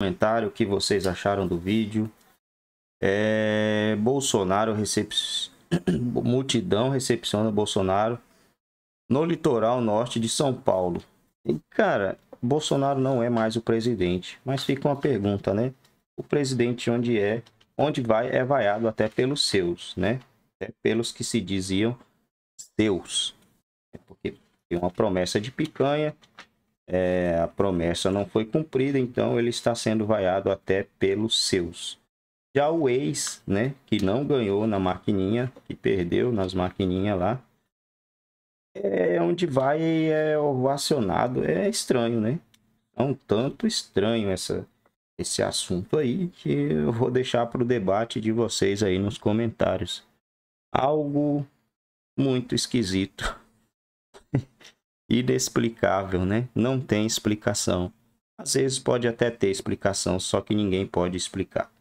comentário o que vocês acharam do vídeo. É, Bolsonaro recep... multidão recepciona Bolsonaro no litoral norte de São Paulo. E, cara, Bolsonaro não é mais o presidente, mas fica uma pergunta, né? O presidente onde é, onde vai é vaiado até pelos seus, né? Até pelos que se diziam seus. É porque tem uma promessa de picanha é, a promessa não foi cumprida, então ele está sendo vaiado até pelos seus. Já o ex, né, que não ganhou na maquininha, que perdeu nas maquininhas lá, é onde vai e é ovacionado. É estranho, né? É um tanto estranho essa, esse assunto aí, que eu vou deixar para o debate de vocês aí nos comentários. Algo muito esquisito inexplicável, né? Não tem explicação. Às vezes pode até ter explicação, só que ninguém pode explicar.